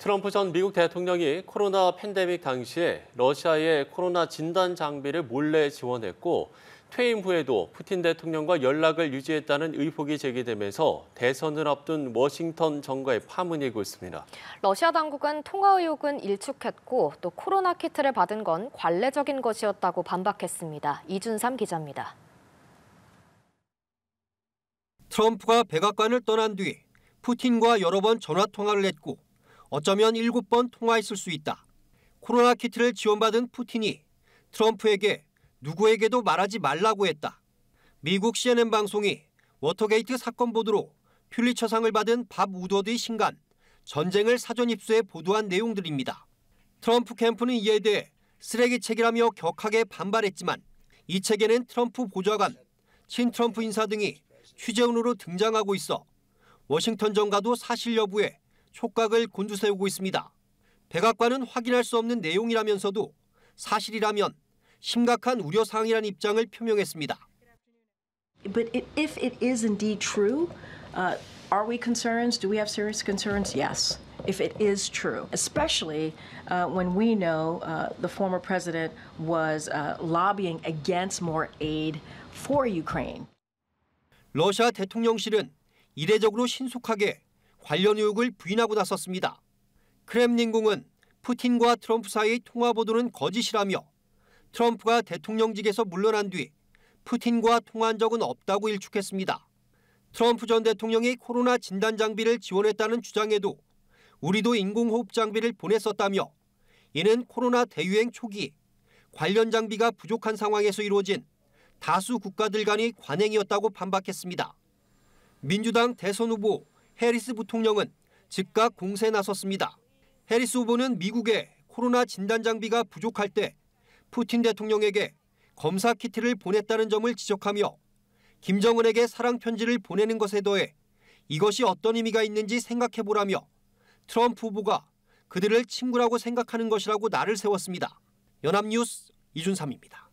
트럼프 전 미국 대통령이 코로나 팬데믹 당시에 러시아의 코로나 진단 장비를 몰래 지원했고 퇴임 후에도 푸틴 대통령과 연락을 유지했다는 의혹이 제기되면서 대선을 앞둔 워싱턴 정가에 파문이 일고 있습니다. 러시아 당국은 통화 의혹은 일축했고 또 코로나 키트를 받은 건 관례적인 것이었다고 반박했습니다. 이준삼 기자입니다. 트럼프가 백악관을 떠난 뒤 푸틴과 여러 번 전화 통화를 했고 어쩌면 7번 통화했을 수 있다. 코로나 키트를 지원받은 푸틴이 트럼프에게 누구에게도 말하지 말라고 했다. 미국 CNN 방송이 워터게이트 사건 보도로 퓰리처상을 받은 밥 우드워드의 신간 전쟁을 사전 입수해 보도한 내용들입니다. 트럼프 캠프는 이에 대해 쓰레기 책이라며 격하게 반발했지만 이 책에는 트럼프 보좌관, 친 트럼프 인사 등이 취재원으로 등장하고 있어 워싱턴 정가도 사실 여부에 촉각을 곤두세우고 있습니다. 백악관은 확인할 수 없는 내용이라면서도 사실이라면 심각한 우려 사항이란 입장을 표명했습니다. But if it is indeed true, uh, are we concerned? Do we have serious concerns? Yes, if it is true, especially uh, when we know uh, the former president was uh, lobbying against more aid for Ukraine. 러시아 대통령실은 이례적으로 신속하게 관련 의혹을 부인하고 나섰습니다. 크렘린궁은 푸틴과 트럼프 사이의 통화 보도는 거짓이라며 트럼프가 대통령직에서 물러난 뒤 푸틴과 통화한 적은 없다고 일축했습니다. 트럼프 전 대통령이 코로나 진단 장비를 지원했다는 주장에도 우리도 인공호흡 장비를 보냈었다며 이는 코로나 대유행 초기 관련 장비가 부족한 상황에서 이루어진 다수 국가들 간의 관행이었다고 반박했습니다. 민주당 대선 후보 해리스 부통령은 즉각 공세에 나섰습니다. 해리스 후보는 미국에 코로나 진단 장비가 부족할 때 푸틴 대통령에게 검사 키트를 보냈다는 점을 지적하며 김정은에게 사랑 편지를 보내는 것에 더해 이것이 어떤 의미가 있는지 생각해 보라며 트럼프 후보가 그들을 친구라고 생각하는 것이라고 나를 세웠습니다. 연합뉴스 이준삼입니다.